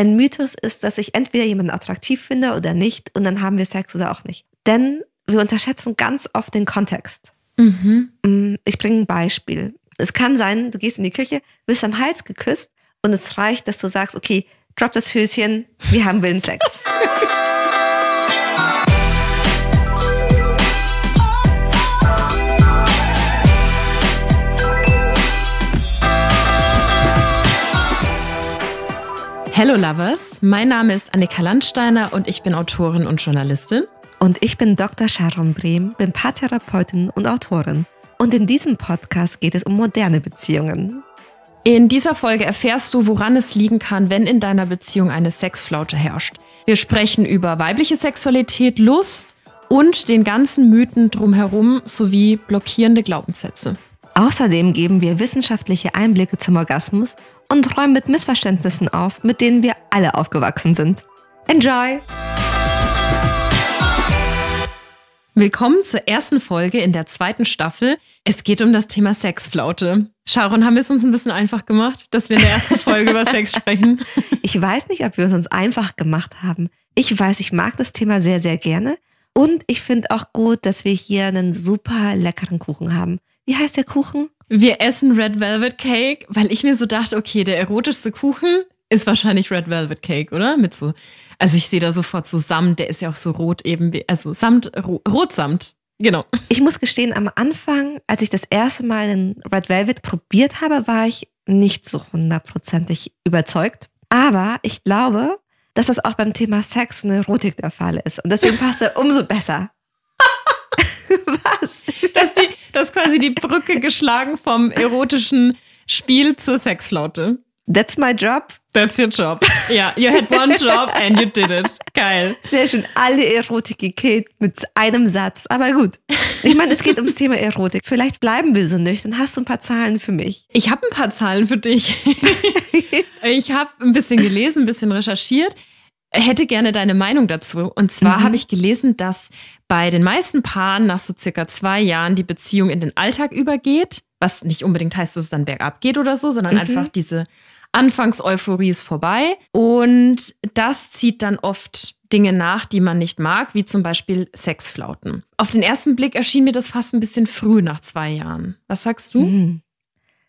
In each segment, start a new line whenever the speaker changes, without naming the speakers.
Ein Mythos ist, dass ich entweder jemanden attraktiv finde oder nicht und dann haben wir Sex oder auch nicht. Denn wir unterschätzen ganz oft den Kontext. Mhm. Mm, ich bringe ein Beispiel. Es kann sein, du gehst in die Küche, wirst am Hals geküsst und es reicht, dass du sagst, okay, drop das Höschen, wir haben Willen Sex. Hello Lovers, mein Name ist Annika Landsteiner und ich bin Autorin und Journalistin. Und ich bin Dr. Sharon Brehm, bin Paartherapeutin und Autorin. Und in diesem Podcast geht es um moderne Beziehungen. In dieser Folge erfährst du, woran es liegen kann, wenn in deiner
Beziehung eine Sexflaute herrscht. Wir sprechen über weibliche Sexualität, Lust
und den ganzen Mythen drumherum sowie blockierende Glaubenssätze. Außerdem geben wir wissenschaftliche Einblicke zum Orgasmus und räumen mit Missverständnissen auf, mit denen wir alle aufgewachsen sind. Enjoy!
Willkommen zur ersten Folge in der zweiten Staffel. Es geht um das Thema Sexflaute.
Sharon, haben wir es uns ein bisschen einfach gemacht, dass wir in der ersten Folge über Sex sprechen? Ich weiß nicht, ob wir es uns einfach gemacht haben. Ich weiß, ich mag das Thema sehr, sehr gerne. Und ich finde auch gut, dass wir hier einen super leckeren Kuchen haben wie heißt der Kuchen? Wir
essen Red Velvet Cake, weil ich mir so dachte, okay, der erotischste Kuchen ist wahrscheinlich Red Velvet Cake, oder? Mit so, also ich sehe da sofort so Samt, der ist ja auch so rot eben, also Samt,
ro Rotsamt. Genau. Ich muss gestehen, am Anfang, als ich das erste Mal den Red Velvet probiert habe, war ich nicht so hundertprozentig überzeugt. Aber ich glaube, dass das auch beim Thema Sex und Erotik der Fall ist. Und deswegen passt er umso besser. Was? Dass die, hast quasi die Brücke geschlagen vom
erotischen Spiel zur Sexflaute. That's my job. That's your job. Ja, yeah, you had one job and you did it. Geil.
Sehr schön. Alle Erotik gekillt mit einem Satz. Aber gut. Ich meine, es geht ums Thema Erotik. Vielleicht bleiben wir so nüchtern. Hast du ein paar Zahlen für mich? Ich habe ein paar Zahlen für dich.
ich habe ein bisschen gelesen, ein bisschen recherchiert hätte gerne deine Meinung dazu. Und zwar mhm. habe ich gelesen, dass bei den meisten Paaren nach so circa zwei Jahren die Beziehung in den Alltag übergeht, was nicht unbedingt heißt, dass es dann bergab geht oder so, sondern mhm. einfach diese Anfangseuphorie ist vorbei. Und das zieht dann oft Dinge nach, die man nicht mag, wie zum Beispiel Sexflauten. Auf den ersten Blick erschien mir das fast ein bisschen früh nach zwei Jahren. Was sagst du? Mhm.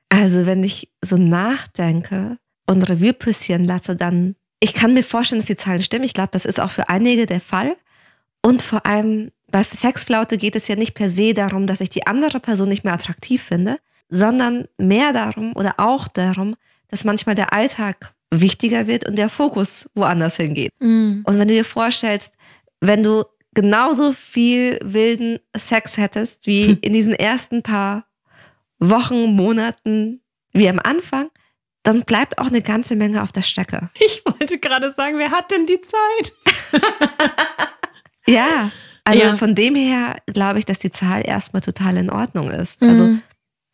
Also wenn ich so nachdenke und Revue passieren lasse, dann ich kann mir vorstellen, dass die Zahlen stimmen. Ich glaube, das ist auch für einige der Fall. Und vor allem bei Sexflaute geht es ja nicht per se darum, dass ich die andere Person nicht mehr attraktiv finde, sondern mehr darum oder auch darum, dass manchmal der Alltag wichtiger wird und der Fokus woanders hingeht. Mm. Und wenn du dir vorstellst, wenn du genauso viel wilden Sex hättest wie hm. in diesen ersten paar Wochen, Monaten wie am Anfang, dann bleibt auch eine ganze Menge auf der Strecke. Ich
wollte gerade sagen, wer hat denn die Zeit?
ja, also ja. von dem her glaube ich, dass die Zahl erstmal total in Ordnung ist. Mhm. Also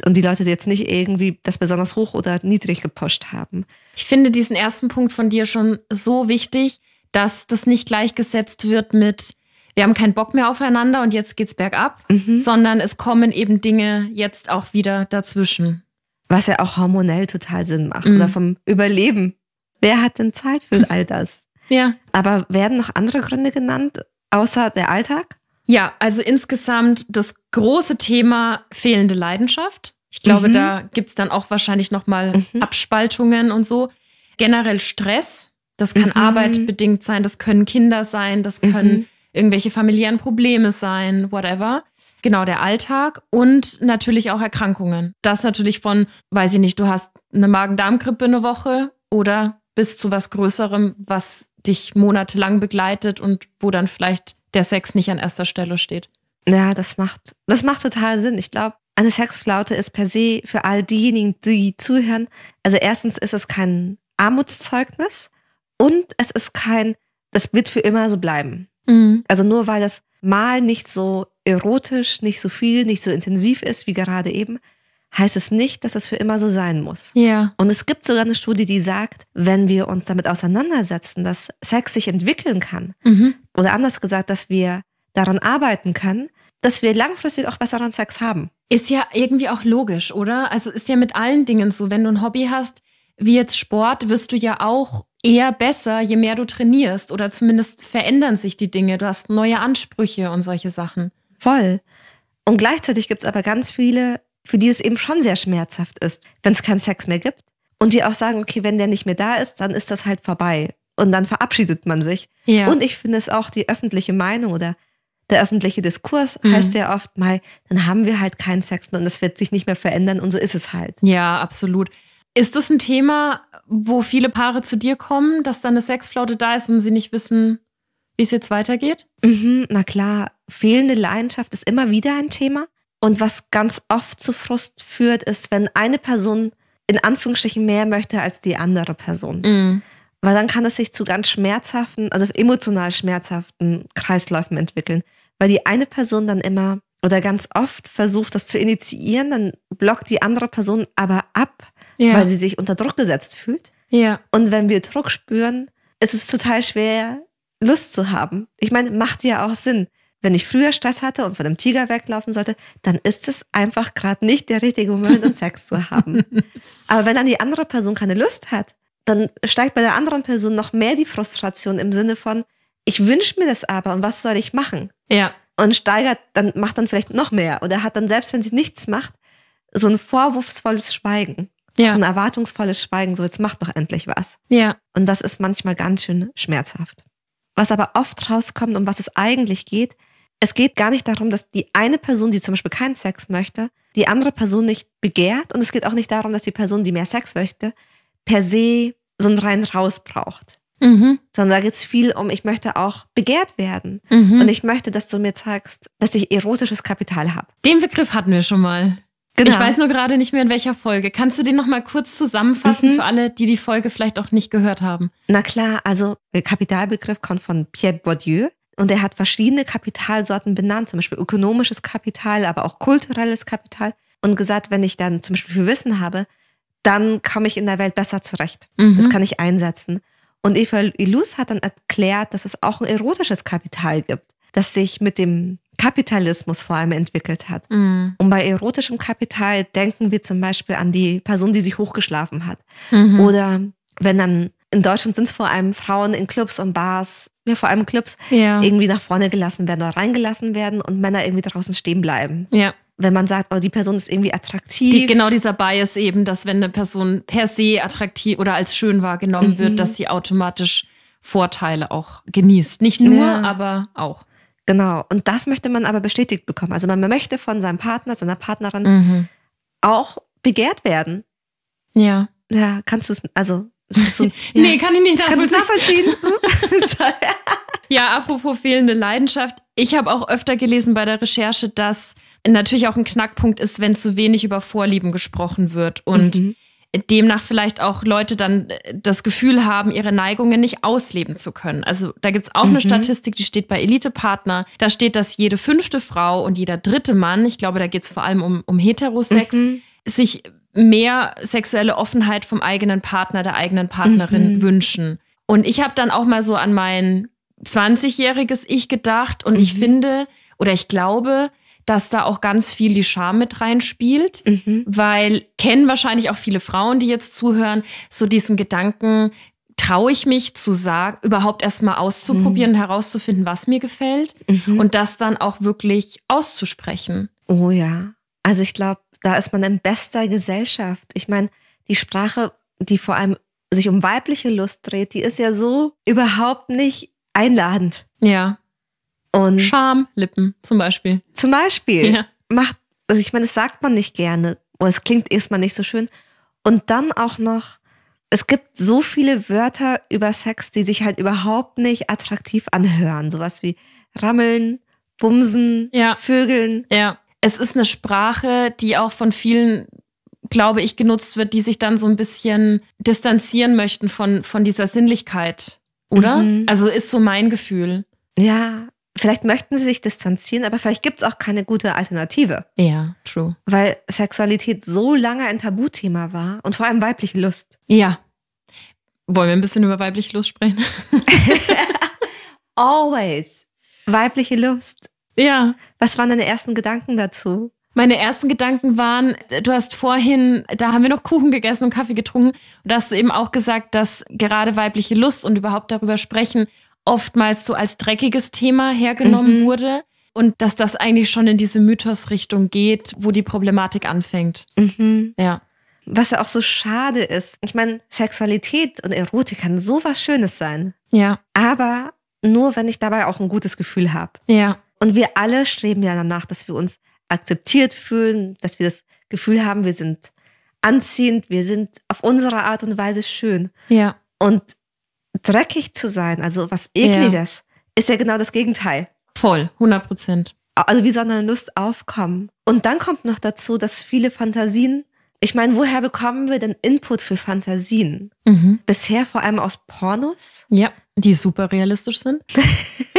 und die Leute die jetzt nicht irgendwie das besonders hoch oder niedrig gepusht haben.
Ich finde diesen ersten Punkt von dir schon so wichtig, dass das nicht gleichgesetzt wird mit wir haben keinen Bock mehr aufeinander und jetzt geht's bergab, mhm. sondern es kommen eben Dinge jetzt auch wieder dazwischen
was ja auch hormonell total Sinn macht, mhm. oder vom Überleben. Wer hat denn Zeit für all das? Ja. Aber werden noch andere Gründe genannt, außer der Alltag?
Ja, also insgesamt das große Thema fehlende Leidenschaft. Ich glaube, mhm. da gibt es dann auch wahrscheinlich nochmal mhm. Abspaltungen und so. Generell Stress, das kann mhm. Arbeit sein, das können Kinder sein, das können mhm. irgendwelche familiären Probleme sein, whatever. Genau, der Alltag und natürlich auch Erkrankungen. Das natürlich von, weiß ich nicht, du hast eine Magen-Darm-Grippe eine Woche oder bis zu was Größerem, was dich monatelang begleitet und wo dann vielleicht der Sex nicht an erster Stelle
steht. Ja, das macht, das macht total Sinn. Ich glaube, eine Sexflaute ist per se für all diejenigen, die zuhören. Also erstens ist es kein Armutszeugnis und es ist kein, das wird für immer so bleiben. Mhm. Also nur weil das mal nicht so erotisch, nicht so viel, nicht so intensiv ist wie gerade eben, heißt es nicht, dass das für immer so sein muss. Ja. Und es gibt sogar eine Studie, die sagt, wenn wir uns damit auseinandersetzen, dass Sex sich entwickeln kann, mhm. oder anders gesagt, dass wir daran arbeiten können, dass wir langfristig auch besseren Sex haben. Ist ja irgendwie auch logisch, oder? Also
ist ja mit allen Dingen so, wenn du ein Hobby hast, wie jetzt Sport, wirst du ja auch eher besser, je mehr du trainierst oder zumindest verändern sich die Dinge. Du hast neue Ansprüche und solche
Sachen. Voll. Und gleichzeitig gibt es aber ganz viele, für die es eben schon sehr schmerzhaft ist, wenn es keinen Sex mehr gibt. Und die auch sagen, okay, wenn der nicht mehr da ist, dann ist das halt vorbei. Und dann verabschiedet man sich. Ja. Und ich finde es auch die öffentliche Meinung oder der öffentliche Diskurs mhm. heißt ja oft mal, dann haben wir halt keinen Sex mehr und das wird sich nicht mehr verändern und so ist es halt. Ja, absolut. Ist das ein Thema, wo viele Paare zu dir kommen, dass dann eine Sexflaute da ist und sie nicht wissen, wie es jetzt weitergeht? Mhm, na klar, fehlende Leidenschaft ist immer wieder ein Thema. Und was ganz oft zu Frust führt, ist, wenn eine Person in Anführungsstrichen mehr möchte als die andere Person. Mhm. Weil dann kann es sich zu ganz schmerzhaften, also emotional schmerzhaften Kreisläufen entwickeln. Weil die eine Person dann immer oder ganz oft versucht, das zu initiieren, dann blockt die andere Person aber ab, ja. weil sie sich unter Druck gesetzt fühlt. Ja. Und wenn wir Druck spüren, ist es total schwer, Lust zu haben. Ich meine, macht ja auch Sinn. Wenn ich früher Stress hatte und von einem Tiger weglaufen sollte, dann ist es einfach gerade nicht der richtige Moment, um Sex zu haben. Aber wenn dann die andere Person keine Lust hat, dann steigt bei der anderen Person noch mehr die Frustration im Sinne von, ich wünsche mir das aber und was soll ich machen? Ja. Und steigert, dann macht dann vielleicht noch mehr oder hat dann selbst, wenn sie nichts macht, so ein vorwurfsvolles Schweigen. Ja. So ein erwartungsvolles Schweigen, so jetzt macht doch endlich was. Ja. Und das ist manchmal ganz schön schmerzhaft. Was aber oft rauskommt, um was es eigentlich geht, es geht gar nicht darum, dass die eine Person, die zum Beispiel keinen Sex möchte, die andere Person nicht begehrt. Und es geht auch nicht darum, dass die Person, die mehr Sex möchte, per se so einen reinen Raus braucht. Mhm. Sondern da geht es viel um, ich möchte auch begehrt werden. Mhm. Und ich möchte, dass du mir zeigst, dass ich erotisches Kapital habe. Den Begriff hatten wir schon mal. Genau. Ich weiß
nur gerade nicht mehr in welcher
Folge. Kannst du den nochmal kurz zusammenfassen mhm. für alle, die die Folge vielleicht auch nicht gehört haben? Na klar, also der äh, Kapitalbegriff kommt von Pierre Bourdieu und er hat verschiedene Kapitalsorten benannt, zum Beispiel ökonomisches Kapital, aber auch kulturelles Kapital und gesagt, wenn ich dann zum Beispiel viel Wissen habe, dann komme ich in der Welt besser zurecht. Mhm. Das kann ich einsetzen. Und Eva Illus hat dann erklärt, dass es auch ein erotisches Kapital gibt, das sich mit dem Kapitalismus vor allem entwickelt hat. Mhm. Und bei erotischem Kapital denken wir zum Beispiel an die Person, die sich hochgeschlafen hat. Mhm. Oder wenn dann in Deutschland sind es vor allem Frauen in Clubs und Bars, ja vor allem Clubs, ja. irgendwie nach vorne gelassen werden oder reingelassen werden und Männer irgendwie draußen stehen bleiben. Ja. Wenn man sagt, oh, die Person ist irgendwie attraktiv. Die, genau
dieser Bias eben, dass wenn eine Person per se attraktiv oder als schön wahrgenommen mhm. wird, dass sie automatisch
Vorteile auch genießt. Nicht nur, ja. aber auch. Genau. Und das möchte man aber bestätigt bekommen. Also man möchte von seinem Partner, seiner Partnerin mhm. auch begehrt werden. Ja. Ja, kannst du es, also. So, ja. nee, kann ich nicht nachvollziehen. Kannst du es
nachvollziehen? ja, apropos fehlende Leidenschaft. Ich habe auch öfter gelesen bei der Recherche, dass natürlich auch ein Knackpunkt ist, wenn zu wenig über Vorlieben gesprochen wird und mhm demnach vielleicht auch Leute dann äh, das Gefühl haben, ihre Neigungen nicht ausleben zu können. Also da gibt es auch mhm. eine Statistik, die steht bei Elite-Partner. Da steht, dass jede fünfte Frau und jeder dritte Mann, ich glaube, da geht es vor allem um, um Heterosex, mhm. sich mehr sexuelle Offenheit vom eigenen Partner, der eigenen Partnerin mhm. wünschen. Und ich habe dann auch mal so an mein 20-jähriges Ich gedacht und ich mhm. finde oder ich glaube, dass da auch ganz viel die Scham mit reinspielt, mhm. weil kennen wahrscheinlich auch viele Frauen, die jetzt zuhören, so diesen Gedanken, traue ich mich zu sagen, überhaupt erstmal auszuprobieren, mhm. herauszufinden, was mir gefällt mhm. und das dann auch
wirklich auszusprechen. Oh ja. Also ich glaube, da ist man in bester Gesellschaft. Ich meine, die Sprache, die vor allem sich um weibliche Lust dreht, die ist ja so überhaupt nicht einladend. Ja. Und Schamlippen zum Beispiel. Zum Beispiel. Ja. Macht, also ich meine, das sagt man nicht gerne, oder oh, es klingt erstmal nicht so schön. Und dann auch noch, es gibt so viele Wörter über Sex, die sich halt überhaupt nicht attraktiv anhören. Sowas wie Rammeln, Bumsen, ja. Vögeln. Ja. Es ist eine Sprache, die auch von vielen,
glaube ich, genutzt wird, die sich dann so ein bisschen distanzieren möchten von, von dieser Sinnlichkeit.
Oder? Mhm. Also ist so mein Gefühl. Ja, vielleicht möchten sie sich distanzieren, aber vielleicht gibt es auch keine gute Alternative.
Ja, true.
Weil Sexualität so lange ein Tabuthema war und vor allem weibliche Lust.
Ja. Wollen wir ein bisschen über weibliche Lust sprechen?
Always. Weibliche Lust. Ja. Was waren deine ersten Gedanken dazu? Meine ersten Gedanken waren, du hast vorhin,
da haben wir noch Kuchen gegessen und Kaffee getrunken und da hast du eben auch gesagt, dass gerade weibliche Lust und überhaupt darüber sprechen oftmals so als dreckiges Thema hergenommen mhm. wurde und dass das eigentlich schon in diese Mythosrichtung geht, wo die Problematik anfängt. Mhm. Ja.
Was ja auch so schade ist. Ich meine, Sexualität und Erotik kann so was Schönes sein. Ja. Aber nur, wenn ich dabei auch ein gutes Gefühl habe. Ja. Und wir alle streben ja danach, dass wir uns akzeptiert fühlen, dass wir das Gefühl haben, wir sind anziehend, wir sind auf unsere Art und Weise schön. Ja. Und dreckig zu sein, also was Ekliges, ja. ist ja genau das Gegenteil.
Voll, 100 Prozent.
Also wie soll eine Lust aufkommen? Und dann kommt noch dazu, dass viele Fantasien, ich meine, woher bekommen wir denn Input für Fantasien? Mhm. Bisher vor allem aus Pornos? Ja, die super realistisch sind.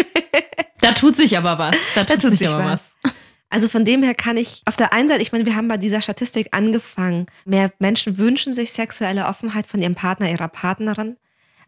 da tut sich aber was. Da tut, da tut sich, sich, aber was. was. Also von dem her kann ich auf der einen Seite, ich meine, wir haben bei dieser Statistik angefangen. Mehr Menschen wünschen sich sexuelle Offenheit von ihrem Partner, ihrer Partnerin.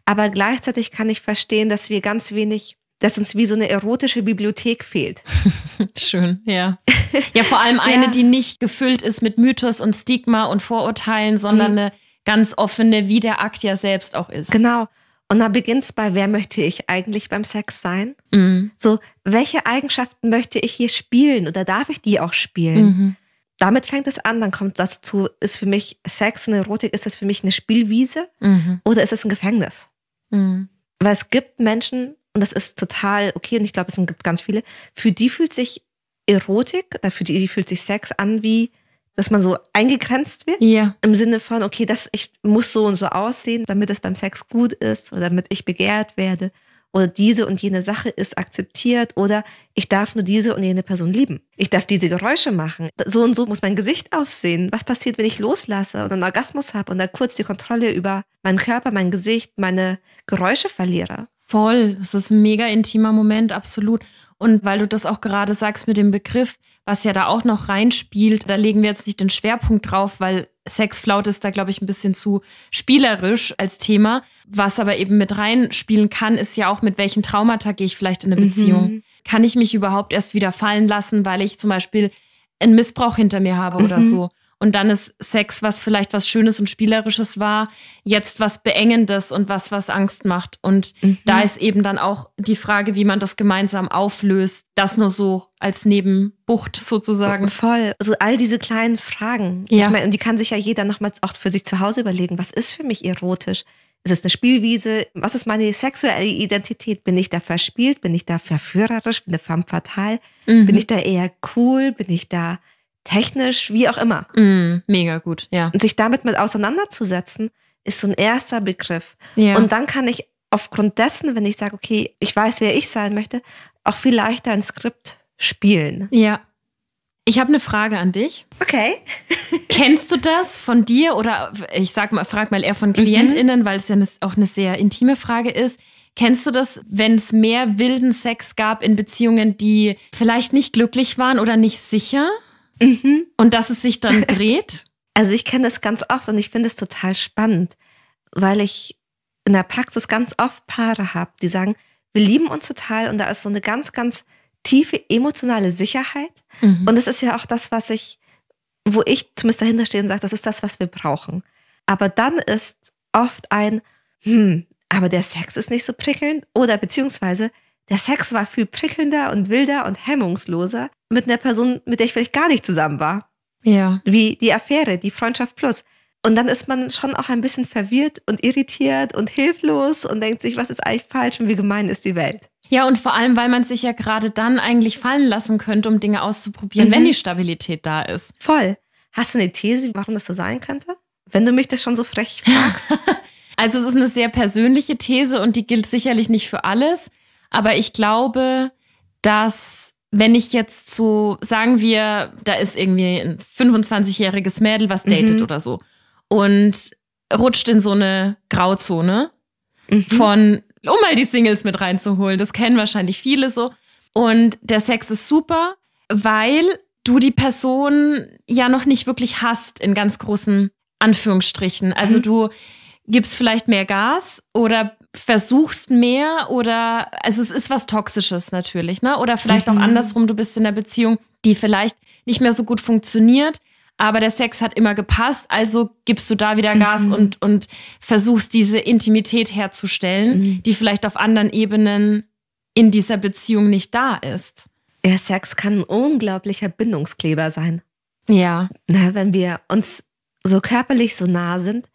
Aber gleichzeitig kann ich verstehen, dass wir ganz wenig dass uns wie so eine erotische Bibliothek fehlt.
Schön, ja.
Ja, vor allem eine, ja. die nicht gefüllt ist mit Mythos und Stigma und Vorurteilen, sondern mhm. eine ganz offene, wie der Akt ja selbst auch ist. Genau. Und da beginnt es bei, wer möchte ich eigentlich beim Sex sein? Mhm. So, welche Eigenschaften möchte ich hier spielen oder darf ich die auch spielen? Mhm. Damit fängt es an, dann kommt dazu, ist für mich Sex und Erotik, ist das für mich eine Spielwiese mhm. oder ist es ein Gefängnis? Mhm. Weil es gibt Menschen, und das ist total okay, und ich glaube, es gibt ganz viele, für die fühlt sich Erotik, äh, für die, die fühlt sich Sex an wie, dass man so eingegrenzt wird. Ja. Im Sinne von, okay, das ich muss so und so aussehen, damit es beim Sex gut ist oder damit ich begehrt werde oder diese und jene Sache ist akzeptiert oder ich darf nur diese und jene Person lieben. Ich darf diese Geräusche machen. So und so muss mein Gesicht aussehen. Was passiert, wenn ich loslasse und einen Orgasmus habe und dann kurz die Kontrolle über meinen Körper, mein Gesicht, meine Geräusche verliere? Voll, es ist ein mega intimer Moment, absolut. Und weil du das auch gerade sagst
mit dem Begriff, was ja da auch noch reinspielt, da legen wir jetzt nicht den Schwerpunkt drauf, weil Sexflaut ist da, glaube ich, ein bisschen zu spielerisch als Thema. Was aber eben mit reinspielen kann, ist ja auch, mit welchen Traumata gehe ich vielleicht in eine Beziehung? Mhm. Kann ich mich überhaupt erst wieder fallen lassen, weil ich zum Beispiel einen Missbrauch hinter mir habe mhm. oder so? Und dann ist Sex, was vielleicht was Schönes und Spielerisches war, jetzt was Beengendes und was, was Angst macht. Und mhm. da ist eben dann auch die Frage, wie man das gemeinsam auflöst. Das nur so als
Nebenbucht sozusagen. Oh, voll. Also all diese kleinen Fragen. Ja. Ich meine, und die kann sich ja jeder nochmals auch für sich zu Hause überlegen. Was ist für mich erotisch? Ist es eine Spielwiese? Was ist meine sexuelle Identität? Bin ich da verspielt? Bin ich da verführerisch? Bin ich femme fatale? Mhm. Bin ich da eher cool? Bin ich da technisch, wie auch immer. Mm, mega gut, ja. Und sich damit mit auseinanderzusetzen, ist so ein erster Begriff. Ja. Und dann kann ich aufgrund dessen, wenn ich sage, okay, ich weiß, wer ich sein möchte, auch viel leichter ein Skript spielen. Ja. Ich habe eine Frage an dich. Okay. Kennst du das von
dir oder ich sag mal, frag mal eher von mhm. KlientInnen, mhm. weil es ja auch eine sehr intime Frage ist. Kennst du das, wenn es mehr wilden Sex gab in Beziehungen, die vielleicht nicht
glücklich waren oder nicht sicher? Mhm. Und dass es sich dann dreht? Also ich kenne das ganz oft und ich finde es total spannend, weil ich in der Praxis ganz oft Paare habe, die sagen, wir lieben uns total und da ist so eine ganz, ganz tiefe emotionale Sicherheit. Mhm. Und das ist ja auch das, was ich, wo ich zumindest dahinter stehe und sage, das ist das, was wir brauchen. Aber dann ist oft ein, hm, aber der Sex ist nicht so prickelnd oder beziehungsweise der Sex war viel prickelnder und wilder und hemmungsloser mit einer Person, mit der ich vielleicht gar nicht zusammen war. Ja. Wie die Affäre, die Freundschaft Plus. Und dann ist man schon auch ein bisschen verwirrt und irritiert und hilflos und denkt sich, was ist eigentlich falsch und wie gemein ist die Welt.
Ja, und vor allem, weil man sich ja gerade dann eigentlich fallen lassen könnte, um Dinge auszuprobieren, mhm. wenn die Stabilität da ist. Voll. Hast du eine These, warum das so sein könnte? Wenn du mich das schon so
frech fragst.
also es ist eine sehr persönliche These und die gilt sicherlich nicht für alles. Aber ich glaube, dass wenn ich jetzt so, sagen wir, da ist irgendwie ein 25-jähriges Mädel, was datet mhm. oder so und rutscht in so eine Grauzone mhm. von, um mal die Singles mit reinzuholen, das kennen wahrscheinlich viele so. Und der Sex ist super, weil du die Person ja noch nicht wirklich hast, in ganz großen Anführungsstrichen. Also mhm. du gibst vielleicht mehr Gas oder versuchst mehr oder, also es ist was Toxisches natürlich, ne? Oder vielleicht mhm. auch andersrum, du bist in einer Beziehung, die vielleicht nicht mehr so gut funktioniert, aber der Sex hat immer gepasst, also gibst du da wieder Gas mhm. und, und versuchst diese Intimität herzustellen, mhm. die vielleicht auf anderen Ebenen in dieser Beziehung nicht da ist. Ja, Sex kann ein
unglaublicher Bindungskleber sein. Ja. Na, wenn wir uns so körperlich so nah sind,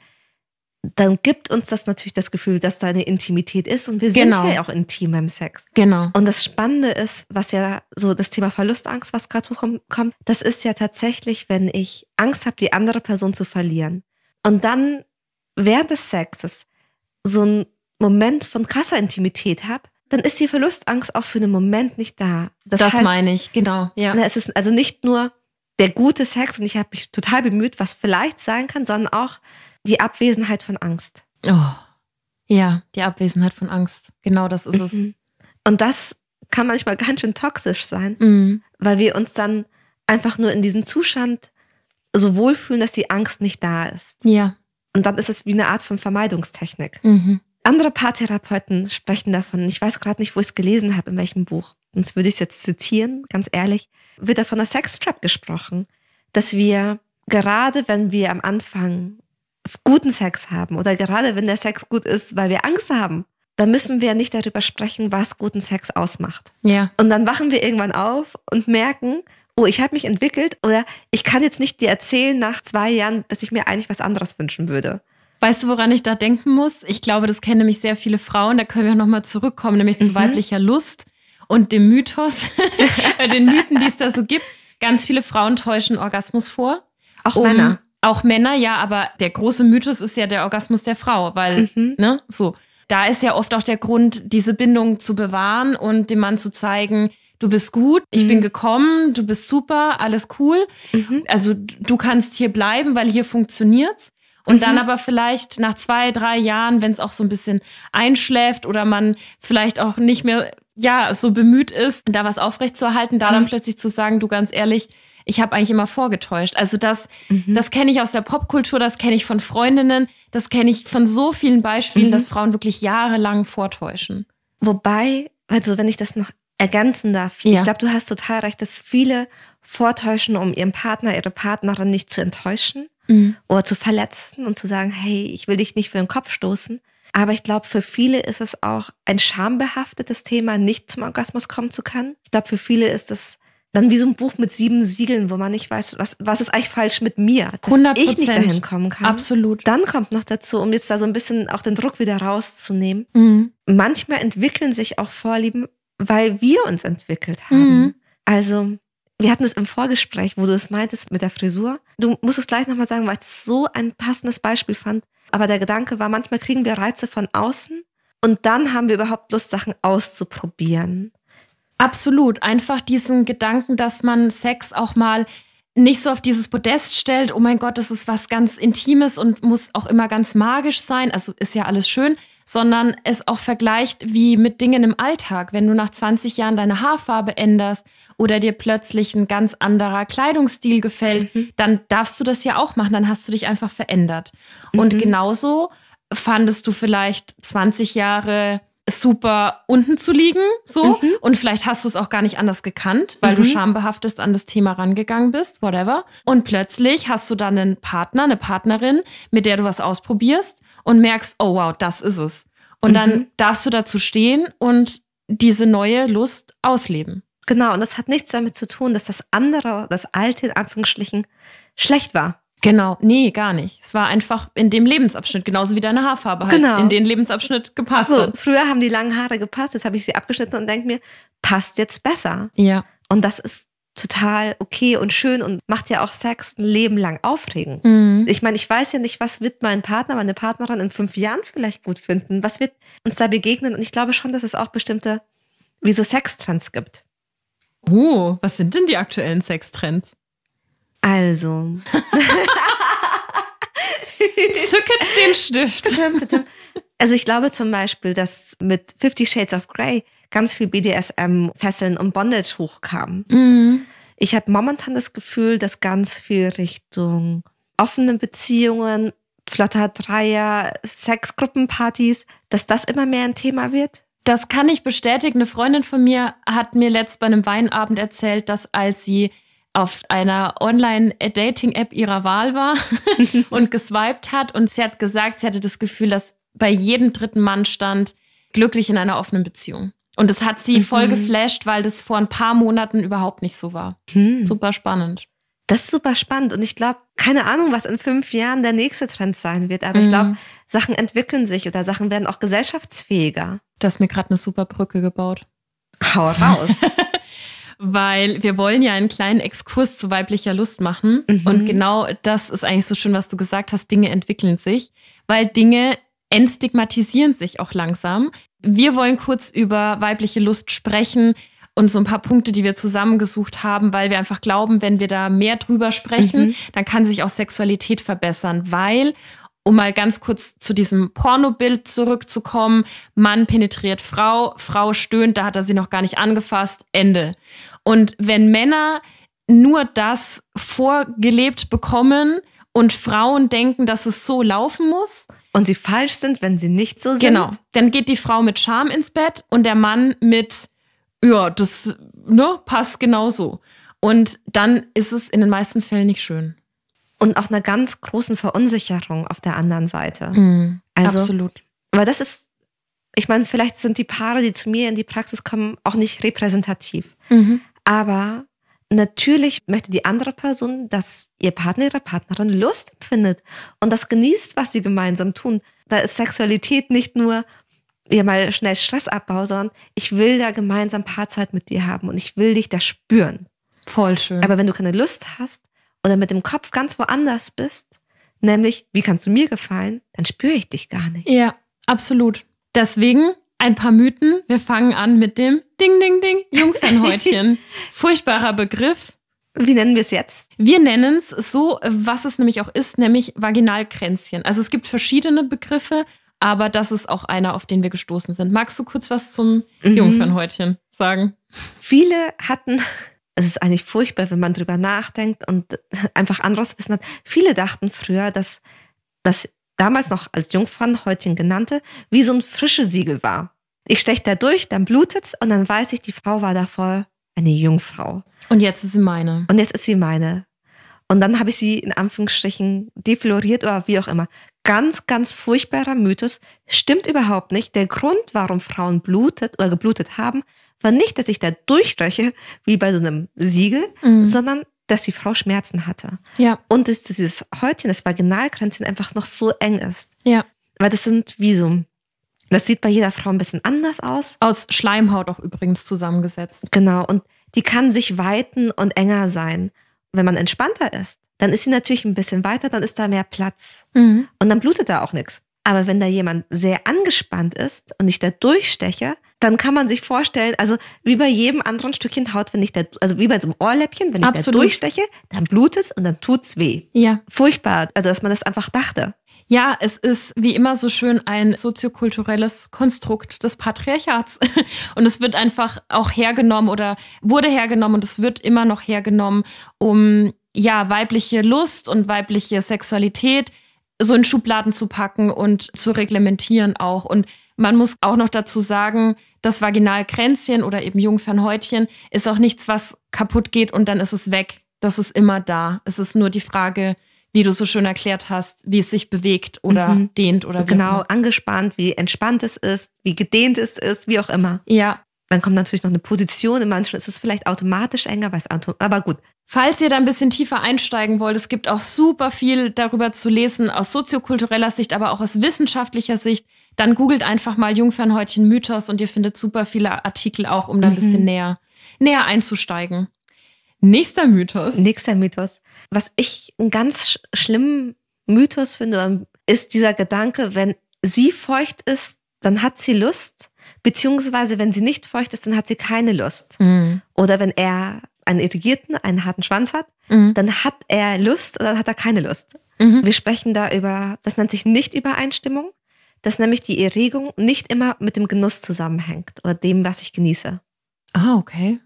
dann gibt uns das natürlich das Gefühl, dass da eine Intimität ist und wir genau. sind ja auch intim beim Sex. Genau. Und das Spannende ist, was ja so das Thema Verlustangst, was gerade hochkommt, das ist ja tatsächlich, wenn ich Angst habe, die andere Person zu verlieren. Und dann während des Sexes so einen Moment von krasser Intimität habe, dann ist die Verlustangst auch für einen Moment nicht da. Das, das heißt, meine ich, genau. Ja. Es ist also nicht nur der gute Sex und ich habe mich total bemüht, was vielleicht sein kann, sondern auch die Abwesenheit von Angst. Oh, ja, die Abwesenheit von Angst. Genau das ist mhm. es. Und das kann manchmal ganz schön toxisch sein, mhm. weil wir uns dann einfach nur in diesem Zustand so wohlfühlen, dass die Angst nicht da ist. Ja. Und dann ist es wie eine Art von Vermeidungstechnik. Mhm. Andere Paartherapeuten sprechen davon. Ich weiß gerade nicht, wo ich es gelesen habe, in welchem Buch. Sonst würde ich es jetzt zitieren, ganz ehrlich. Wird da von der Sextrap gesprochen, dass wir gerade, wenn wir am Anfang guten Sex haben oder gerade wenn der Sex gut ist, weil wir Angst haben, dann müssen wir nicht darüber sprechen, was guten Sex ausmacht. Ja. Und dann wachen wir irgendwann auf und merken, oh, ich habe mich entwickelt oder ich kann jetzt nicht dir erzählen nach zwei Jahren, dass ich mir eigentlich was anderes wünschen würde.
Weißt du, woran ich da denken muss? Ich glaube, das kennen nämlich sehr viele Frauen. Da können wir nochmal zurückkommen, nämlich mhm. zu weiblicher Lust und dem Mythos, den Mythen, die es da so gibt. Ganz viele Frauen täuschen Orgasmus vor. Auch um, Männer. Auch Männer, ja, aber der große Mythos ist ja der Orgasmus der Frau, weil, mhm. ne, so. Da ist ja oft auch der Grund, diese Bindung zu bewahren und dem Mann zu zeigen, du bist gut, ich mhm. bin gekommen, du bist super, alles cool. Mhm. Also du kannst hier bleiben, weil hier funktioniert's. Und mhm. dann aber vielleicht nach zwei, drei Jahren, wenn es auch so ein bisschen einschläft oder man vielleicht auch nicht mehr, ja, so bemüht ist, da was aufrechtzuerhalten, da dann mhm. plötzlich zu sagen, du ganz ehrlich, ich habe eigentlich immer vorgetäuscht. Also das, mhm. das kenne ich aus der Popkultur, das kenne ich von Freundinnen, das kenne ich von so vielen Beispielen, mhm. dass Frauen wirklich jahrelang vortäuschen.
Wobei, also wenn ich das noch ergänzen darf, ja. ich glaube, du hast total recht, dass viele vortäuschen, um ihren Partner, ihre Partnerin nicht zu enttäuschen mhm. oder zu verletzen und zu sagen, hey, ich will dich nicht für den Kopf stoßen. Aber ich glaube, für viele ist es auch ein schambehaftetes Thema, nicht zum Orgasmus kommen zu können. Ich glaube, für viele ist es dann wie so ein Buch mit sieben Siegeln, wo man nicht weiß, was, was ist eigentlich falsch mit mir, dass 100%. ich nicht dahin kommen kann. Absolut. Dann kommt noch dazu, um jetzt da so ein bisschen auch den Druck wieder rauszunehmen. Mhm. Manchmal entwickeln sich auch Vorlieben, weil wir uns entwickelt haben. Mhm. Also wir hatten es im Vorgespräch, wo du es meintest mit der Frisur. Du musst es gleich nochmal sagen, weil ich das so ein passendes Beispiel fand. Aber der Gedanke war, manchmal kriegen wir Reize von außen und dann haben wir überhaupt Lust, Sachen auszuprobieren. Absolut. Einfach diesen Gedanken,
dass man Sex auch mal nicht so auf dieses Podest stellt, oh mein Gott, das ist was ganz Intimes und muss auch immer ganz magisch sein, also ist ja alles schön, sondern es auch vergleicht wie mit Dingen im Alltag. Wenn du nach 20 Jahren deine Haarfarbe änderst oder dir plötzlich ein ganz anderer Kleidungsstil gefällt, mhm. dann darfst du das ja auch machen, dann hast du dich einfach verändert. Mhm. Und genauso fandest du vielleicht 20 Jahre super unten zu liegen, so. Mhm. Und vielleicht hast du es auch gar nicht anders gekannt, weil mhm. du schambehaftest an das Thema rangegangen bist, whatever. Und plötzlich hast du dann einen Partner, eine Partnerin, mit der du was ausprobierst und merkst, oh wow, das ist es. Und mhm. dann darfst du dazu
stehen und diese neue Lust ausleben. Genau, und das hat nichts damit zu tun, dass das andere, das alte in Anführungsstrichen schlecht war. Genau, nee, gar nicht. Es war einfach in dem Lebensabschnitt, genauso wie deine Haarfarbe halt genau. in den Lebensabschnitt gepasst so, Früher haben die langen Haare gepasst, jetzt habe ich sie abgeschnitten und denke mir, passt jetzt besser. Ja. Und das ist total okay und schön und macht ja auch Sex ein Leben lang aufregend. Mhm. Ich meine, ich weiß ja nicht, was wird mein Partner, meine Partnerin in fünf Jahren vielleicht gut finden, was wird uns da begegnen und ich glaube schon, dass es auch bestimmte, wie so Sextrends gibt. Oh, was sind denn die aktuellen Sextrends? Also. Zücket den Stift. Also ich glaube zum Beispiel, dass mit Fifty Shades of Grey ganz viel BDSM-Fesseln und Bondage hochkam. Mhm. Ich habe momentan das Gefühl, dass ganz viel Richtung offene Beziehungen, flotter Dreier, Sexgruppenpartys, dass das immer mehr ein Thema
wird. Das kann ich bestätigen. Eine Freundin von mir hat mir letzt bei einem Weinabend erzählt, dass als sie auf einer Online-Dating-App ihrer Wahl war und geswiped hat. Und sie hat gesagt, sie hatte das Gefühl, dass bei jedem dritten Mann stand, glücklich in einer offenen Beziehung. Und das hat sie mhm. voll geflasht, weil das vor ein paar Monaten überhaupt nicht so war.
Mhm. Super spannend. Das ist super spannend und ich glaube, keine Ahnung, was in fünf Jahren der nächste Trend sein wird, aber mhm. ich glaube, Sachen entwickeln sich oder Sachen werden auch gesellschaftsfähiger. Du hast mir gerade eine super Brücke gebaut. Hau raus. weil wir wollen
ja einen kleinen Exkurs zu weiblicher Lust machen. Mhm. Und genau das ist eigentlich so schön, was du gesagt hast. Dinge entwickeln sich, weil Dinge entstigmatisieren sich auch langsam. Wir wollen kurz über weibliche Lust sprechen und so ein paar Punkte, die wir zusammengesucht haben, weil wir einfach glauben, wenn wir da mehr drüber sprechen, mhm. dann kann sich auch Sexualität verbessern, weil, um mal ganz kurz zu diesem Pornobild zurückzukommen, Mann penetriert Frau, Frau stöhnt, da hat er sie noch gar nicht angefasst, Ende. Und wenn Männer nur das vorgelebt bekommen und Frauen denken, dass es so laufen muss. Und sie falsch sind, wenn sie nicht so sind. Genau. Dann geht die Frau mit Scham ins Bett und der Mann mit, ja, das ne, passt genauso.
Und dann ist es in den meisten Fällen nicht schön und auch einer ganz großen Verunsicherung auf der anderen Seite. Mhm, also, absolut. Aber das ist, ich meine, vielleicht sind die Paare, die zu mir in die Praxis kommen, auch nicht repräsentativ. Mhm. Aber natürlich möchte die andere Person, dass ihr Partner, ihre Partnerin Lust empfindet und das genießt, was sie gemeinsam tun. Da ist Sexualität nicht nur ja mal schnell Stressabbau, sondern ich will da gemeinsam Paarzeit mit dir haben und ich will dich da spüren. Voll schön. Aber wenn du keine Lust hast, oder mit dem Kopf ganz woanders bist, nämlich, wie kannst du mir gefallen, dann spüre ich dich gar nicht. Ja, absolut. Deswegen ein paar
Mythen. Wir fangen an mit dem Ding, Ding, Ding, Jungfernhäutchen.
Furchtbarer
Begriff. Wie nennen wir es jetzt? Wir nennen es so, was es nämlich auch ist, nämlich Vaginalkränzchen. Also es gibt verschiedene Begriffe, aber das ist auch einer, auf den wir gestoßen sind. Magst du
kurz was zum mhm. Jungfernhäutchen sagen? Viele hatten es ist eigentlich furchtbar, wenn man drüber nachdenkt und einfach anderes Wissen hat. Viele dachten früher, dass das damals noch als Jungfernhäutchen genannte, wie so ein frisches Siegel war. Ich steche da durch, dann blutet's und dann weiß ich, die Frau war davor eine Jungfrau. Und jetzt ist sie meine. Und jetzt ist sie meine. Und dann habe ich sie in Anführungsstrichen defloriert oder wie auch immer. Ganz, ganz furchtbarer Mythos. Stimmt überhaupt nicht. Der Grund, warum Frauen blutet oder geblutet haben, war nicht, dass ich da durchröche, wie bei so einem Siegel, mhm. sondern dass die Frau Schmerzen hatte. Ja. Und dass dieses Häutchen, das Vaginalkränzchen einfach noch so eng ist. Ja. Weil das sind wie so das sieht bei jeder Frau ein bisschen anders aus. Aus Schleimhaut auch übrigens zusammengesetzt. Genau, und die kann sich weiten und enger sein wenn man entspannter ist, dann ist sie natürlich ein bisschen weiter, dann ist da mehr Platz. Mhm. Und dann blutet da auch nichts. Aber wenn da jemand sehr angespannt ist und ich da durchsteche, dann kann man sich vorstellen, also wie bei jedem anderen Stückchen Haut, wenn ich da, also wie bei so einem Ohrläppchen, wenn Absolut. ich da durchsteche, dann blutet es und dann tut es weh. Ja. Furchtbar. Also, dass man das einfach dachte.
Ja, es ist wie immer so schön ein soziokulturelles Konstrukt des Patriarchats. Und es wird einfach auch hergenommen oder wurde hergenommen und es wird immer noch hergenommen, um ja, weibliche Lust und weibliche Sexualität so in Schubladen zu packen und zu reglementieren auch. Und man muss auch noch dazu sagen, das Vaginalkränzchen oder eben Jungfernhäutchen ist auch nichts, was kaputt geht und dann ist es weg. Das ist immer da. Es ist nur die Frage, wie du so schön erklärt hast, wie es
sich bewegt oder mhm. dehnt oder wie Genau, angespannt, wie entspannt es ist, wie gedehnt es ist, wie auch immer. Ja. Dann kommt natürlich noch eine Position. In manchen ist es vielleicht automatisch enger, weil aber gut.
Falls ihr da ein bisschen tiefer einsteigen wollt, es gibt auch super viel darüber
zu lesen aus
soziokultureller Sicht, aber auch aus wissenschaftlicher Sicht. Dann googelt einfach mal Jungfernhäutchen Mythos und ihr findet super viele Artikel auch, um da ein mhm. bisschen näher, näher einzusteigen.
Nächster Mythos. Nächster Mythos. Was ich einen ganz schlimmen Mythos finde, ist dieser Gedanke, wenn sie feucht ist, dann hat sie Lust, beziehungsweise wenn sie nicht feucht ist, dann hat sie keine Lust. Mhm. Oder wenn er einen irrigierten, einen harten Schwanz hat, mhm. dann hat er Lust oder dann hat er keine Lust. Mhm. Wir sprechen da über, das nennt sich Nicht-Übereinstimmung, dass nämlich die Erregung nicht immer mit dem Genuss zusammenhängt oder dem, was ich genieße. Ah, okay.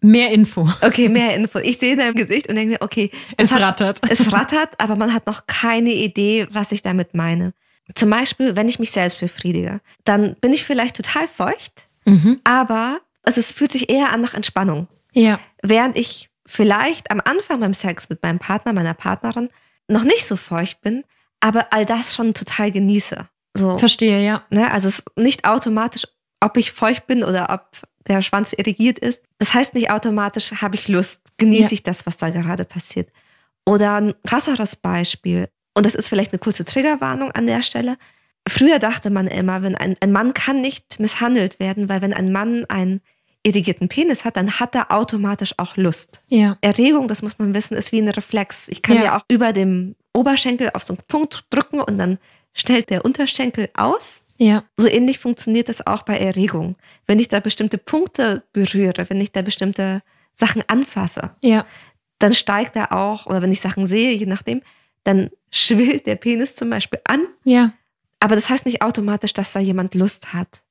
Mehr Info. Okay, mehr Info. Ich sehe in deinem Gesicht und denke mir, okay. Es, es rattert. Hat, es rattert, aber man hat noch keine Idee, was ich damit meine. Zum Beispiel, wenn ich mich selbst befriedige, dann bin ich vielleicht total feucht, mhm. aber also es fühlt sich eher an nach Entspannung. Ja. Während ich vielleicht am Anfang beim Sex mit meinem Partner, meiner Partnerin noch nicht so feucht bin, aber all das schon total genieße. So, Verstehe, ja. Ne, also es ist nicht automatisch, ob ich feucht bin oder ob der Schwanz irrigiert ist. Das heißt nicht automatisch, habe ich Lust, genieße ja. ich das, was da gerade passiert. Oder ein krasseres Beispiel, und das ist vielleicht eine kurze Triggerwarnung an der Stelle. Früher dachte man immer, wenn ein, ein Mann kann nicht misshandelt werden, weil wenn ein Mann einen irrigierten Penis hat, dann hat er automatisch auch Lust. Ja. Erregung, das muss man wissen, ist wie ein Reflex. Ich kann ja, ja auch über dem Oberschenkel auf so einen Punkt drücken und dann stellt der Unterschenkel aus ja. So ähnlich funktioniert das auch bei Erregung. Wenn ich da bestimmte Punkte berühre, wenn ich da bestimmte Sachen anfasse, ja. dann steigt er auch, oder wenn ich Sachen sehe, je nachdem, dann schwillt der Penis zum Beispiel an. Ja. Aber das heißt nicht automatisch, dass da jemand Lust hat.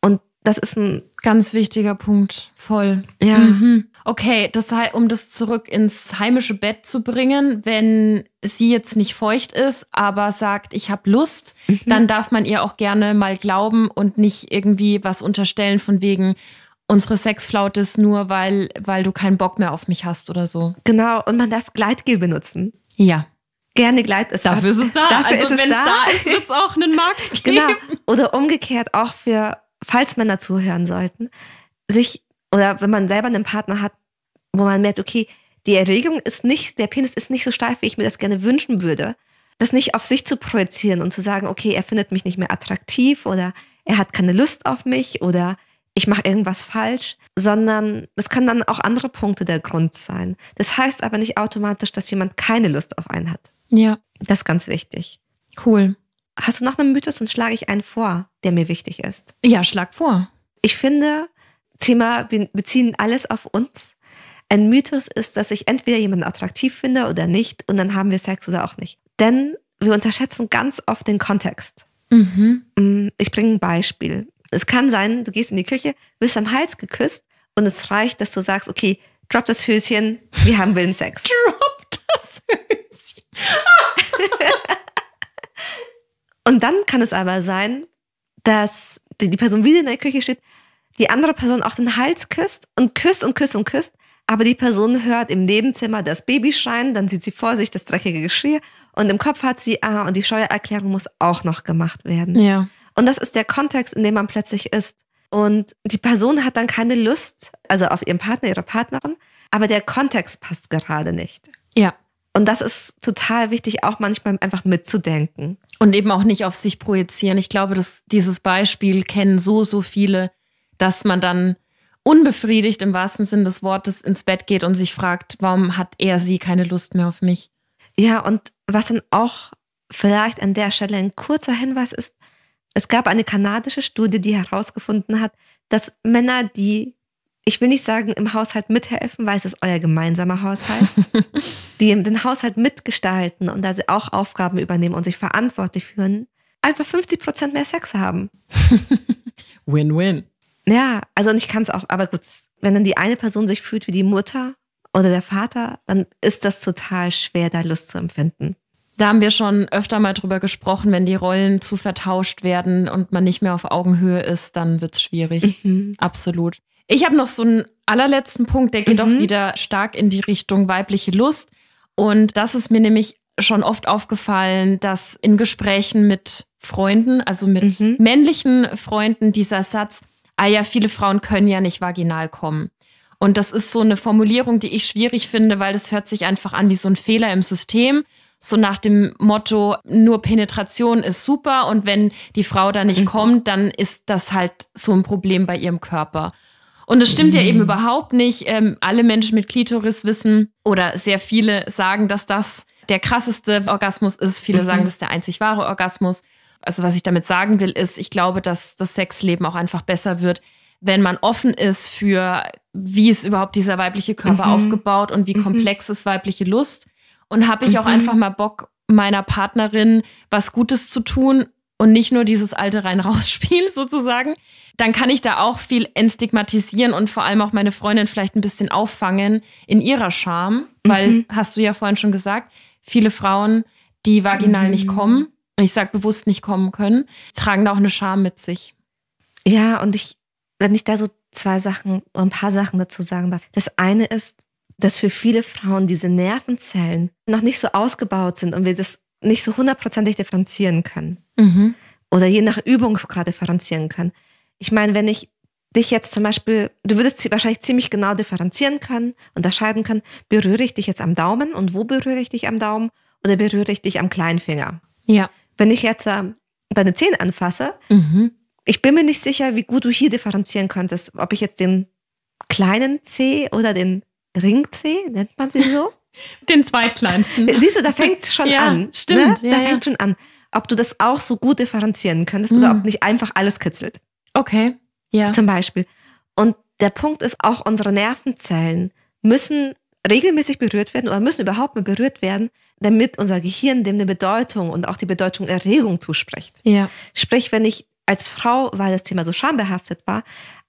Und das ist ein ganz wichtiger Punkt. Voll. Ja. Mhm.
Okay, das heißt, um das zurück ins heimische Bett zu bringen, wenn sie jetzt nicht feucht ist, aber sagt, ich habe Lust, mhm. dann darf man ihr auch gerne mal glauben und nicht irgendwie was unterstellen von wegen, unsere Sexflaute ist nur, weil, weil du keinen Bock mehr auf mich hast
oder so. Genau, und man darf Gleitgel benutzen. Ja. Gerne Gleit ist Dafür ist es da. also wenn es da, da ist, wird
es auch einen Markt genau.
geben. Genau. Oder umgekehrt auch für, falls Männer zuhören sollten, sich oder wenn man selber einen Partner hat, wo man merkt, okay, die Erregung ist nicht, der Penis ist nicht so steif, wie ich mir das gerne wünschen würde, das nicht auf sich zu projizieren und zu sagen, okay, er findet mich nicht mehr attraktiv oder er hat keine Lust auf mich oder ich mache irgendwas falsch, sondern das können dann auch andere Punkte der Grund sein. Das heißt aber nicht automatisch, dass jemand keine Lust auf einen hat. Ja. Das ist ganz wichtig. Cool. Hast du noch einen Mythos, und schlage ich einen vor, der mir wichtig ist. Ja, schlag vor. Ich finde, Thema, wir beziehen alles auf uns. Ein Mythos ist, dass ich entweder jemanden attraktiv finde oder nicht und dann haben wir Sex oder auch nicht. Denn wir unterschätzen ganz oft den Kontext. Mhm. Mm, ich bringe ein Beispiel. Es kann sein, du gehst in die Küche, wirst am Hals geküsst und es reicht, dass du sagst, okay, drop das Höschen, wir haben willen Sex. drop das Höschen. und dann kann es aber sein, dass die Person wieder in der Küche steht, die andere Person auch den Hals küsst und küsst und küsst und küsst. Aber die Person hört im Nebenzimmer das Baby schreien, dann sieht sie vor sich das dreckige Geschirr und im Kopf hat sie, ah, und die Steuererklärung muss auch noch gemacht werden. Ja. Und das ist der Kontext, in dem man plötzlich ist. Und die Person hat dann keine Lust, also auf ihren Partner, ihre Partnerin, aber der Kontext passt gerade nicht. Ja. Und das ist total wichtig, auch manchmal einfach
mitzudenken. Und eben auch nicht auf sich projizieren. Ich glaube, dass dieses Beispiel kennen so, so viele, dass man dann unbefriedigt im wahrsten Sinn des Wortes ins Bett geht und sich fragt,
warum hat er sie keine Lust mehr auf mich? Ja, und was dann auch vielleicht an der Stelle ein kurzer Hinweis ist, es gab eine kanadische Studie, die herausgefunden hat, dass Männer, die, ich will nicht sagen, im Haushalt mithelfen, weil es ist euer gemeinsamer Haushalt, die den Haushalt mitgestalten und da sie auch Aufgaben übernehmen und sich verantwortlich führen, einfach 50 Prozent mehr Sex haben.
Win-win.
Ja, also und ich kann es auch, aber gut, wenn dann die eine Person sich fühlt wie die Mutter oder der Vater, dann ist das total schwer, da Lust zu empfinden. Da haben wir schon öfter mal
drüber gesprochen, wenn die Rollen zu vertauscht werden und man nicht mehr auf Augenhöhe ist, dann wird es schwierig. Mhm. Absolut. Ich habe noch so einen allerletzten Punkt, der geht mhm. auch wieder stark in die Richtung weibliche Lust. Und das ist mir nämlich schon oft aufgefallen, dass in Gesprächen mit Freunden, also mit mhm. männlichen Freunden, dieser Satz, ah ja, viele Frauen können ja nicht vaginal kommen. Und das ist so eine Formulierung, die ich schwierig finde, weil das hört sich einfach an wie so ein Fehler im System. So nach dem Motto, nur Penetration ist super und wenn die Frau da nicht mhm. kommt, dann ist das halt so ein Problem bei ihrem Körper. Und es stimmt mhm. ja eben überhaupt nicht. Ähm, alle Menschen mit Klitoris wissen oder sehr viele sagen, dass das der krasseste Orgasmus ist. Viele mhm. sagen, das ist der einzig wahre Orgasmus also was ich damit sagen will, ist, ich glaube, dass das Sexleben auch einfach besser wird, wenn man offen ist für, wie ist überhaupt dieser weibliche Körper mhm. aufgebaut und wie mhm. komplex ist weibliche Lust. Und habe ich mhm. auch einfach mal Bock, meiner Partnerin was Gutes zu tun und nicht nur dieses alte Rein-Raus-Spiel sozusagen, dann kann ich da auch viel entstigmatisieren und vor allem auch meine Freundin vielleicht ein bisschen auffangen in ihrer Scham, weil, mhm. hast du ja vorhin schon gesagt, viele Frauen, die vaginal nicht mhm. kommen, und ich sage
bewusst nicht kommen können, tragen da auch eine Scham mit sich. Ja, und ich, wenn ich da so zwei Sachen, ein paar Sachen dazu sagen darf. Das eine ist, dass für viele Frauen diese Nervenzellen noch nicht so ausgebaut sind und wir das nicht so hundertprozentig differenzieren können. Mhm. Oder je nach Übungsgrad differenzieren können. Ich meine, wenn ich dich jetzt zum Beispiel, du würdest wahrscheinlich ziemlich genau differenzieren können, unterscheiden können, berühre ich dich jetzt am Daumen und wo berühre ich dich am Daumen oder berühre ich dich am Kleinfinger? Ja wenn ich jetzt äh, deine Zehen anfasse, mhm. ich bin mir nicht sicher, wie gut du hier differenzieren könntest, ob ich jetzt den kleinen Zeh oder den Ringzeh, nennt man sie so? den zweitkleinsten. Siehst du, da fängt schon ja, an. Stimmt. Ne? Da ja, fängt ja. schon an. Ob du das auch so gut differenzieren könntest mhm. oder ob nicht einfach alles kitzelt. Okay. Ja. Zum Beispiel. Und der Punkt ist auch, unsere Nervenzellen müssen regelmäßig berührt werden oder müssen überhaupt mal berührt werden, damit unser Gehirn dem eine Bedeutung und auch die Bedeutung Erregung zuspricht. Ja. Sprich, wenn ich als Frau, weil das Thema so schambehaftet war,